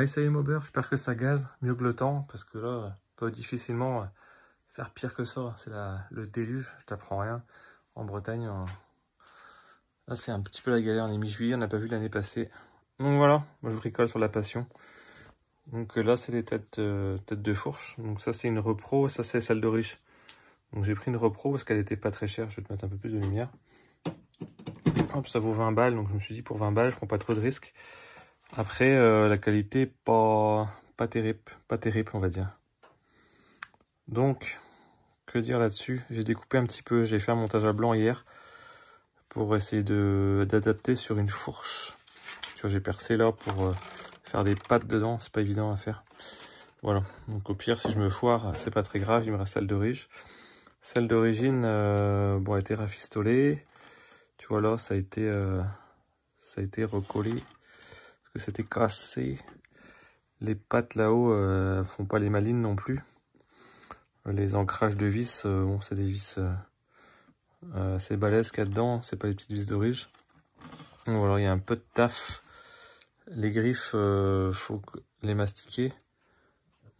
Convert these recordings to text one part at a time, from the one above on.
y est Mauber, j'espère que ça gaze mieux que le temps, parce que là, peut difficilement euh, faire pire que ça. C'est le déluge, je t'apprends rien. En Bretagne, là c'est un petit peu la galère, on est mi-juillet, on n'a pas vu l'année passée. Donc voilà, moi je bricole sur la passion. Donc euh, là, c'est les euh, têtes, de fourche. Donc ça, c'est une repro, ça, c'est celle de riche. Donc j'ai pris une repro parce qu'elle n'était pas très chère. Je vais te mettre un peu plus de lumière. Hop, ça vaut 20 balles. Donc je me suis dit, pour 20 balles, je prends pas trop de risques. Après, euh, la qualité, pas, terrible, pas terrible, on va dire. Donc, que dire là-dessus J'ai découpé un petit peu, j'ai fait un montage à blanc hier pour essayer d'adapter sur une fourche. j'ai percé là pour euh, faire des pattes dedans, c'est pas évident à faire. Voilà, donc au pire, si je me foire, c'est pas très grave, il me reste celle d'origine. Celle d'origine, euh, bon, a été rafistolée. Tu vois là, ça a été, ça a été recollé que c'était cassé. Les pattes là-haut euh, font pas les malines non plus. Les ancrages de vis, euh, bon, c'est des vis c'est euh, balèzes dedans, c'est pas les petites vis de alors il y a un peu de taf. Les griffes, faut les mastiquer.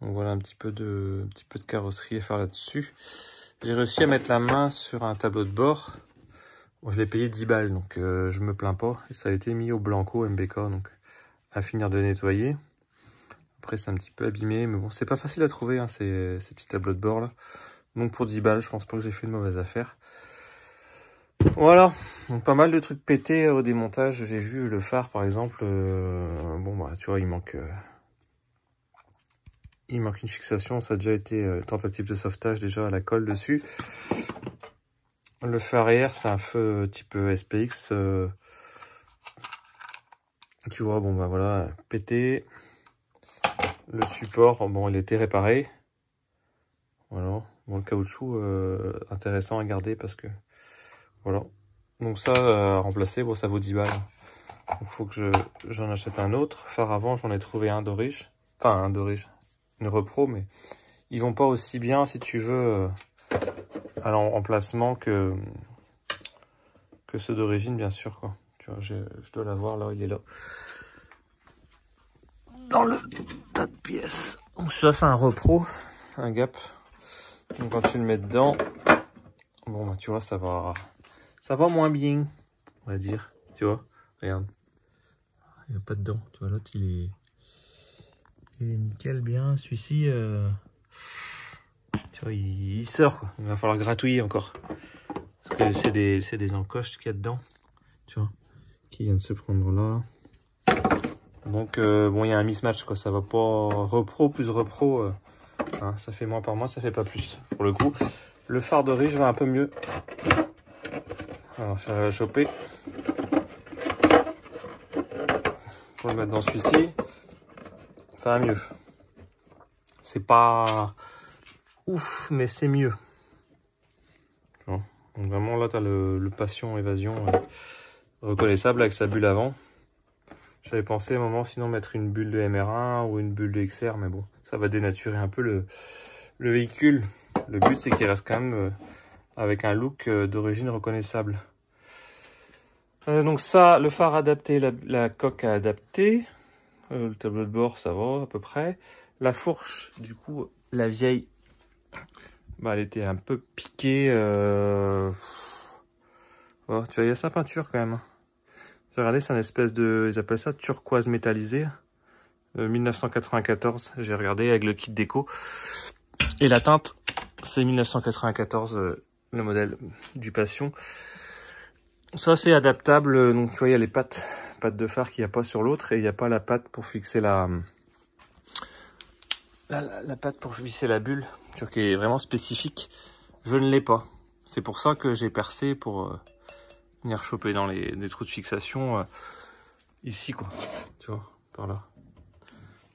Donc voilà un petit peu de, un petit peu de carrosserie à faire là-dessus. J'ai réussi à mettre la main sur un tableau de bord. je l'ai payé 10 balles, donc je me plains pas. Et ça a été mis au Blanco MBK, donc à finir de nettoyer. Après, c'est un petit peu abîmé, mais bon, c'est pas facile à trouver, hein, ces, petits tableaux de bord là. Donc pour 10 balles, je pense pas que j'ai fait de mauvaise affaire. Voilà, donc pas mal de trucs pétés euh, au démontage. J'ai vu le phare par exemple. Euh, bon bah tu vois, il manque, euh, il manque une fixation. Ça a déjà été tentative de sauvetage déjà à la colle dessus. Le phare arrière, c'est un feu type SPX tu vois, bon bah voilà, pété. Le support, bon, il était réparé. Voilà. Bon, le caoutchouc, euh, intéressant à garder parce que... Voilà. Donc ça, euh, à remplacer, bon, ça vaut 10 balles. Il faut que j'en achète un autre. Phare avant, j'en ai trouvé un d'origine, Enfin, un d'origine, Une repro, mais... Ils vont pas aussi bien, si tu veux, euh, à l'emplacement que, que ceux d'origine, bien sûr, quoi je, dois l'avoir là, il est là. Dans le tas de pièces. Donc ça, c'est un repro, un gap. Donc quand tu le mets dedans, bon bah, tu vois, ça va, ça va moins bien, on va dire. Tu vois, regarde, ah, il n'y a pas dedans. Tu vois, l'autre, il est, il nickel, bien. Celui-ci, euh, tu vois, il... sort Il va falloir gratouiller encore. Parce que c'est des, des encoches qu'il y a dedans. Tu vois qui vient de se prendre là. Donc, euh, bon, il y a un mismatch, quoi. Ça va pas repro plus repro. Euh, hein. ça fait moins par mois, ça fait pas plus, pour le coup. Le phare de riche va un peu mieux. Alors, je vais la choper. Pour le mettre dans celui-ci, ça va mieux. C'est pas ouf, mais c'est mieux. Donc, vraiment, là, tu as le, passion, évasion reconnaissable avec sa bulle avant. J'avais pensé un moment sinon mettre une bulle de MR1 ou une bulle de XR, mais bon, ça va dénaturer un peu le, véhicule. Le but, c'est qu'il reste quand même euh, avec un look euh, d'origine reconnaissable. Euh, donc ça, le phare adapté, la, coque à le tableau de bord, ça va à peu près. La fourche, du coup, la vieille, bah, elle était un peu piquée. Euh... Oh, tu vois, il y a sa peinture quand même. Hein. J'ai regardé, c'est un espèce de, ils appellent ça turquoise métallisé. 1994, euh, j'ai regardé avec le kit déco. Et la teinte, c'est 1994, euh, le modèle du Passion. Ça, c'est adaptable. Euh, donc, tu vois, il y a les pattes, pattes de phare qu'il n'y a pas sur l'autre et il n'y a pas la patte pour fixer la, la, patte pour fixer la bulle, tu qui est vraiment spécifique. Je ne l'ai pas. C'est pour ça que j'ai percé pour, venir choper dans les, trous de fixation euh, ici quoi tu vois par là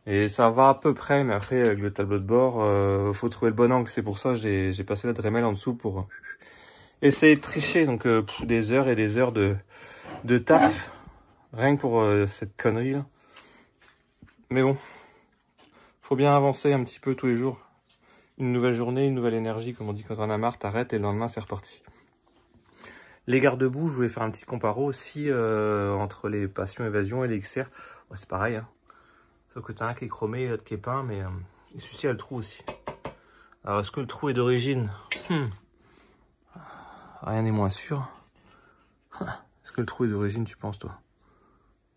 et ça va à peu près mais après avec le tableau de bord euh, faut trouver le bon angle c'est pour ça j'ai passé la Dremel en dessous pour euh, essayer de tricher donc des heures et des heures de, de taf rien que pour cette connerie là mais bon faut bien avancer un petit peu tous les jours une nouvelle journée, une nouvelle énergie, comme on dit quand on a marre, t'arrêtes et le lendemain c'est reparti. Les garde-boue, je voulais faire un petit comparo aussi euh, entre les Passions Évasion et les XR. c'est pareil, hein. sauf que as un qui est chromé et l'autre qui est peint, mais euh, celui-ci a le trou aussi. Alors, est-ce que le trou est d'origine hmm. Rien n'est moins sûr. Est-ce que le trou est d'origine, tu penses, toi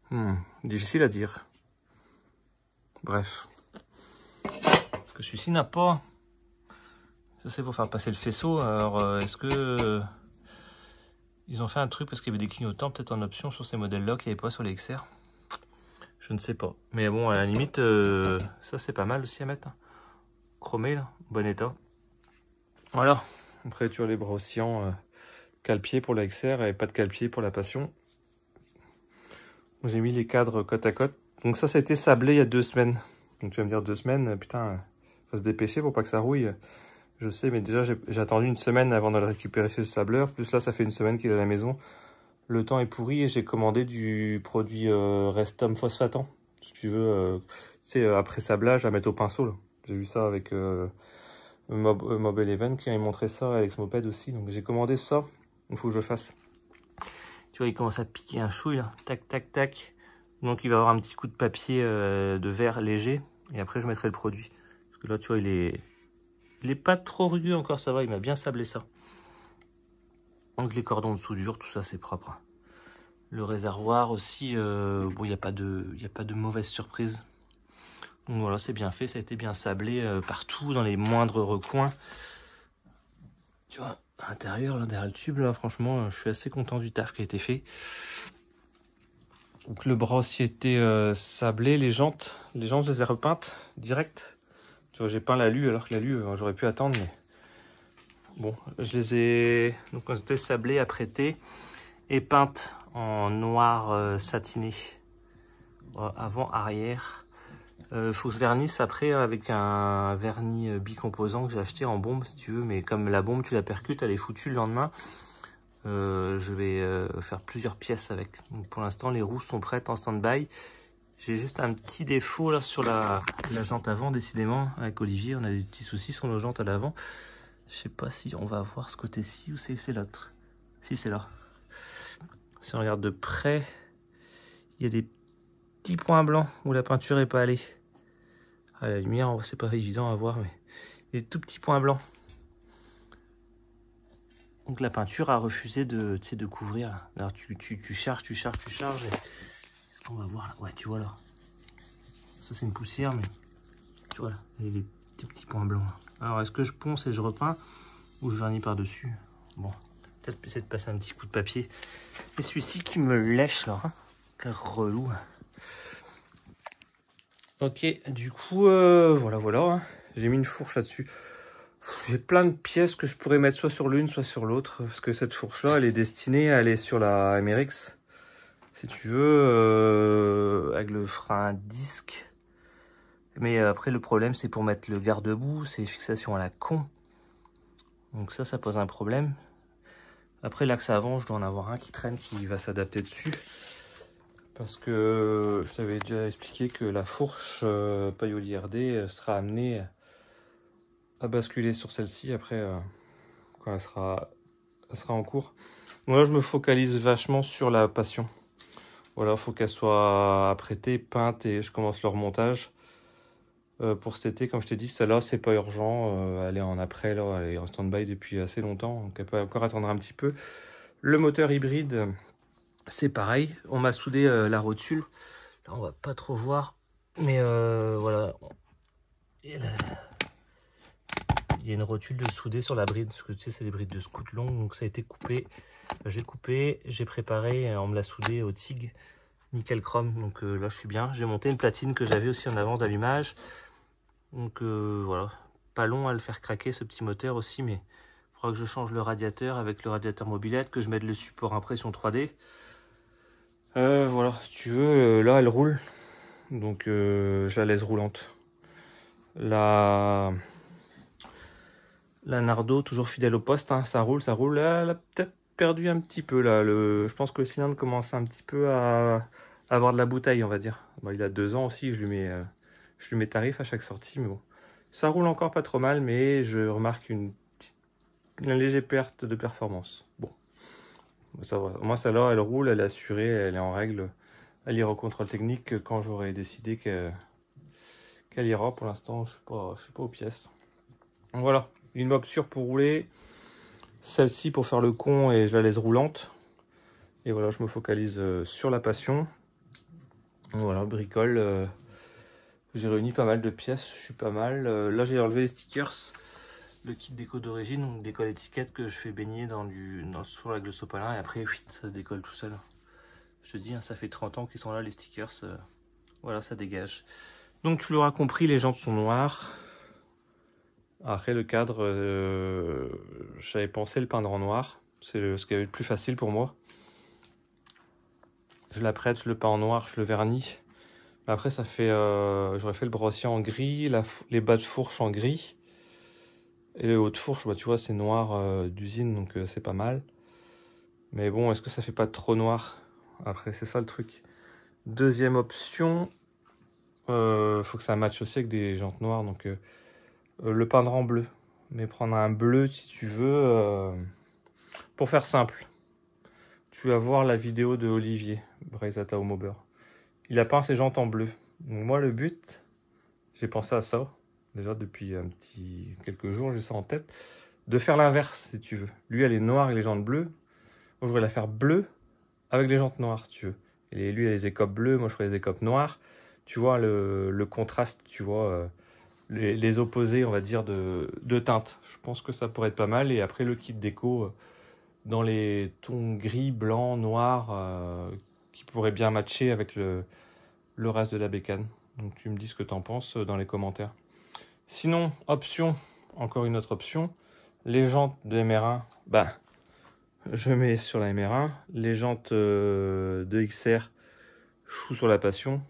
hmm. Difficile à dire. Bref. Est-ce que celui-ci n'a pas... Ça, c'est pour faire passer le faisceau. Alors, euh, est-ce que... Ils ont fait un truc parce qu'il y avait des clignotants peut-être en option sur ces modèles-là qu'il n'y avait pas sur les XR. Je ne sais pas. Mais bon, à la limite, euh, ça c'est pas mal aussi à mettre. Hein. Chromé, bon état. Voilà. Après, tu as les bras euh, calpier pour la XR et pas de calpier pour la Passion. J'ai mis les cadres côte à côte. Donc ça, ça a été sablé il y a deux semaines. Donc tu vas me dire deux semaines, euh, putain, faut se dépêcher pour pas que ça rouille. Je sais, mais déjà, j'ai attendu une semaine avant de le récupérer chez le sableur. Plus là, ça fait une semaine qu'il est à la maison. Le temps est pourri et j'ai commandé du produit Restom euh, Restum phosphatant. Si tu veux, c'est euh, euh, après sablage, à mettre au pinceau. J'ai vu ça avec Mobile Mob, qui a montré ça, Alex Moped aussi. Donc j'ai commandé ça. Il faut que je fasse. Tu vois, il commence à piquer un chouille là. Tac, tac, tac. Donc il va avoir un petit coup de papier de verre léger. Et après, je mettrai le produit. Parce que là, tu vois, il est il n'est pas trop rugueux encore, ça va, il m'a bien sablé ça. Donc les cordons de soudure, tout ça c'est propre. Hein. Le réservoir aussi, euh, bon, il n'y a, pas de, y a pas de mauvaise surprise. Donc voilà, c'est bien fait, ça a été bien sablé euh, partout, dans les moindres recoins. Tu vois, à l'intérieur, derrière le tube, là, franchement, euh, je suis assez content du taf qui a été fait. Donc le bras aussi était sablé, les jantes, les jantes, je les ai repeintes direct j'ai peint lue alors que la lue euh, j'aurais pu attendre, mais... Bon, je les ai donc euh, sablé apprêtées et peintes en noir euh, satiné. avant, arrière. Euh, faut que je vernisse après avec un vernis bicomposant que j'ai acheté en bombe si tu veux. Mais comme la bombe, tu la percutes, elle est foutue le lendemain. je vais faire plusieurs pièces avec. pour l'instant, les roues sont prêtes en stand-by. J'ai juste un petit défaut là sur la, jante avant, décidément. Avec Olivier, on a des petits soucis sur nos jantes à l'avant. Je sais pas si on va voir ce côté-ci ou c'est l'autre. Si, c'est là. Si on regarde de près, il y a des petits points blancs où la peinture n'est pas allée. À la lumière, c'est pas évident à voir, mais des tout petits points blancs. Donc la peinture a refusé de, de couvrir. Alors tu, charges, tu charges, tu charges. On va voir là. Ouais, tu vois là. Ça, c'est une poussière, mais tu vois là. Il y a des petits, petits points blancs. Alors, est-ce que je ponce et je repeins ou je vernis par-dessus Bon, peut-être essayer de passer un petit coup de papier. Et celui-ci qui me lèche là. Car hein. relou. Ok, du coup, euh, voilà, voilà. Hein. J'ai mis une fourche là-dessus. J'ai plein de pièces que je pourrais mettre soit sur l'une, soit sur l'autre. Parce que cette fourche-là, elle est destinée à aller sur la MRX si tu veux, avec euh, le frein disque. Mais après, le problème, c'est pour mettre le garde-boue, c'est fixation à la con. Donc ça, ça pose un problème. Après, l'axe avant, je dois en avoir un qui traîne, qui va s'adapter dessus. Parce que euh, je t'avais déjà expliqué que la fourche euh, RD euh, sera amenée à basculer sur celle-ci après, quand sera, elle sera en cours. Moi, je me focalise vachement sur la passion. Voilà, faut qu'elle soit apprêtée, peinte et je commence le remontage. Euh, pour cet été, comme je t'ai dit, celle-là, c'est pas urgent. Euh, elle est en après, là, elle est en stand-by depuis assez longtemps, donc elle peut encore attendre un petit peu. Le moteur hybride, c'est pareil. On m'a soudé euh, la rotule. Là, on va pas trop voir, mais voilà il y a une rotule de soudé sur la bride, parce que tu sais, c'est des brides de scout long donc ça a été coupé. J'ai coupé, j'ai préparé, on me l'a soudé au TIG, nickel chrome, donc euh, là je suis bien. J'ai monté une platine que j'avais aussi en avance d'allumage, donc euh, voilà, pas long à le faire craquer ce petit moteur aussi, mais il faudra que je change le radiateur avec le radiateur mobilette, que je mette le support impression 3D. Euh, voilà, si tu veux, là elle roule, donc je la laisse roulante. La... La Nardo, toujours fidèle au poste, hein. ça roule, ça roule. Elle a peut-être perdu un petit peu là. je pense que le cylindre commence un petit peu à avoir de la bouteille, on va dire. il a deux ans aussi, je lui mets, euh, je mets tarif à chaque sortie, mais Ça roule encore pas trop mal, mais je remarque une, légère perte de performance. Bon, ça va. Moi, celle-là, elle roule, elle est assurée, elle est en règle. Elle ira au contrôle technique quand j'aurai décidé qu'elle ira. Pour l'instant, je ne suis pas aux pièces. Voilà une mob sûre pour rouler, celle-ci pour faire le con et je la laisse roulante. Et voilà, je me focalise euh, sur la passion. Voilà, bricole. Euh, j'ai réuni pas mal de pièces, je suis pas mal. Euh, là, j'ai enlevé les stickers, le kit déco d'origine, donc décolle étiquette que je fais baigner dans du, dans, sur la sopalin. et après, ça se décolle tout seul. Je te dis, hein, ça fait 30 ans qu'ils sont là, les stickers. voilà, ça dégage. Donc, tu l'auras compris, les jantes sont noires. Après, le cadre, euh, j'avais pensé le peindre en noir. C'est ce qui avait le plus facile pour moi. Je l'apprête, je le peins en noir, je le vernis. après, ça fait, euh, j'aurais fait le brossier en gris, les bas de fourche en gris. Et les haut de fourche, bah, tu vois, c'est noir euh, d'usine, donc c'est pas mal. Mais bon, est-ce que ça fait pas trop noir Après, c'est ça le truc. Deuxième option, il faut que ça matche aussi avec des jantes noires, donc... Euh, le peindre en bleu. Mais prendre un bleu si tu veux. Euh, pour faire simple, tu vas voir la vidéo de Olivier au Mauber. Il a peint ses jantes en bleu. moi le but, j'ai pensé à ça déjà depuis un petit quelques jours, j'ai ça en tête, de faire l'inverse si tu veux. Lui elle est noire et les jantes bleues. Moi je voudrais la faire bleue avec les jantes noires, tu veux. Et lui elle a les écopes bleues, moi je ferais les écopes noires. Tu vois le, contraste, tu vois. Euh, les, opposés, on va dire, de, de teintes. Je pense que ça pourrait être pas mal. Et après, le kit déco euh, dans les tons gris, blanc, noir, euh, qui pourrait bien matcher avec le, le reste de la bécane. Donc tu me dis ce que tu en penses euh, dans les commentaires. Sinon, option, encore une autre option, les jantes de MR1, je mets sur la MR1, les jantes de XR, chou sur la passion,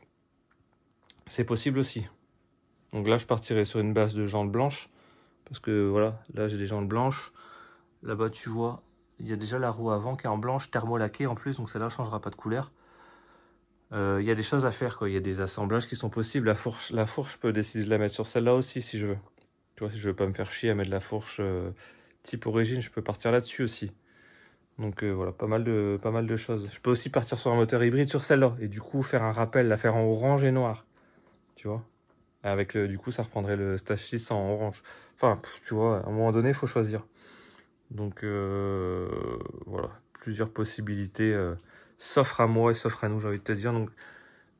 c'est possible aussi. Donc là, je partirai sur une base de jantes blanches. Parce que voilà, là, j'ai des jantes blanches. Là-bas, tu vois, il y a déjà la roue avant qui est en blanche, thermolaquée en plus. Donc celle-là ne changera pas de couleur. Euh, il y a des choses à faire. Quoi. Il y a des assemblages qui sont possibles. La fourche, la fourche, je peux décider de la mettre sur celle-là aussi si je veux. Tu vois, si je veux pas me faire chier à mettre la fourche euh, type origine, je peux partir là-dessus aussi. Donc euh, voilà, pas mal, de, pas mal de choses. Je peux aussi partir sur un moteur hybride sur celle-là. Et du coup, faire un rappel, la faire en orange et noir. Tu vois avec le, euh, du coup, ça reprendrait le stage 6 en orange. Enfin, tu vois, à un moment donné, il faut choisir. Donc euh, voilà, plusieurs possibilités euh, s'offrent à moi et s'offrent à nous, j'ai envie de te dire. Donc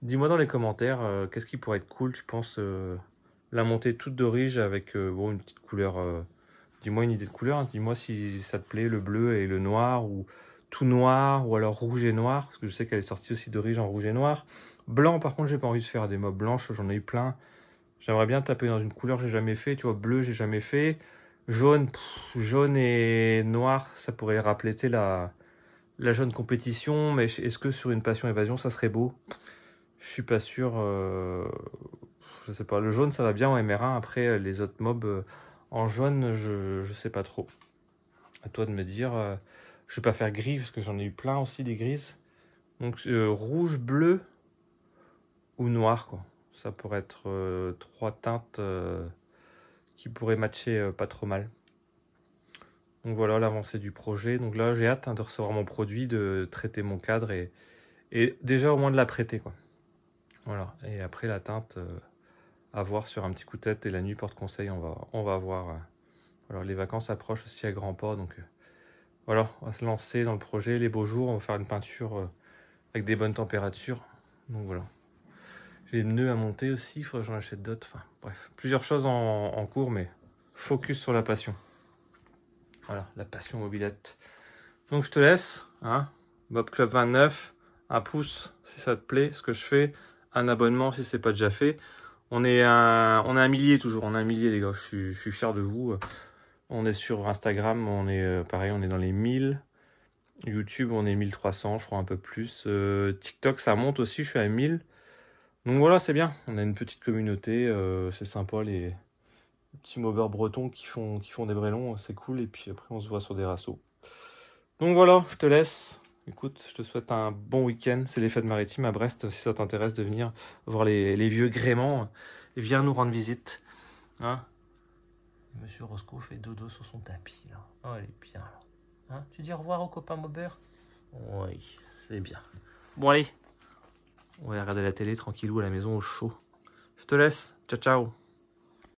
dis-moi dans les commentaires, qu'est-ce qui pourrait être cool, tu penses, la montée toute d'origine avec bon, une petite couleur. dis-moi une idée de couleur, hein. dis-moi si ça te plaît, le bleu et le noir, ou tout noir, ou alors rouge et noir, parce que je sais qu'elle est sortie aussi d'origine en rouge et noir. Blanc, par contre, j'ai pas envie de faire des mobs blanches, j'en ai eu plein. J'aimerais bien taper dans une couleur, j'ai jamais fait. Tu vois, bleu, j'ai jamais fait. Jaune, jaune et noir, ça pourrait rappeler la, la jaune compétition. Mais est-ce que sur une passion évasion, ça serait beau Je suis pas sûr. Je euh, je sais pas. Le jaune, ça va bien en MR1. Après, euh, les autres mobs euh, en jaune, je, je sais pas trop. À toi de me dire. Je je vais pas faire gris parce que j'en ai eu plein aussi des grises. Donc rouge, bleu ou noir quoi. Ça pourrait être euh, trois teintes euh, qui pourraient matcher euh, pas trop mal. Donc voilà l'avancée du projet. Donc là, j'ai hâte hein, de recevoir mon produit, de traiter mon cadre et, déjà au moins de la prêter. Quoi. Voilà. Et après, la teinte à voir sur un petit coup de tête et la nuit porte-conseil, on va, on va voir. Alors les vacances approchent aussi à grands Port. Donc voilà, on va se lancer dans le projet. Les beaux jours, on va faire une peinture avec des bonnes températures. Donc voilà. J'ai des à monter aussi, il faudrait que j'en achète d'autres. Enfin, bref, plusieurs choses en, cours, mais focus sur la passion. Voilà, la passion mobilette. Donc je te laisse, hein, Bob Club 29, un pouce si ça te plaît, ce que je fais, un abonnement si c'est pas déjà fait. On est un, on a un millier toujours, on a un millier les gars, je suis, fier de vous. On est sur Instagram, on est euh, pareil, on est dans les 1000. YouTube, on est 1300, je crois un peu plus. Euh, TikTok, ça monte aussi, je suis à 1000. Donc voilà, c'est bien. On a une petite communauté, euh, c'est sympa les petits mobeurs bretons qui font, qui font des brélons, c'est cool. Et puis après, on se voit sur des rassos. Donc voilà, je te laisse. Écoute, je te souhaite un bon week-end. C'est les fêtes maritimes à Brest. Si ça t'intéresse de venir voir les, les vieux gréments, viens nous rendre visite. Hein Monsieur Roscoe fait dodo sur son tapis. Oh, elle est bien. Hein tu dis au revoir aux copains Maubert Oui, c'est bien. Bon, allez. On va regarder la télé tranquillou à la maison au chaud. Je te laisse. Ciao, ciao.